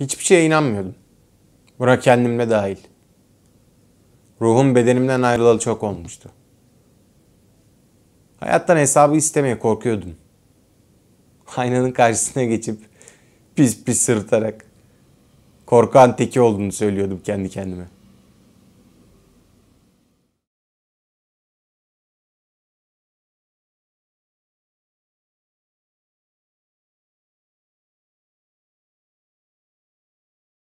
Hiçbir şeye inanmıyordum. Buna kendimle dahil. Ruhum bedenimden ayrılalı çok olmuştu. Hayattan hesabı istemeye korkuyordum. Aynanın karşısına geçip pis pis sırıtarak korkan teki olduğunu söylüyordum kendi kendime.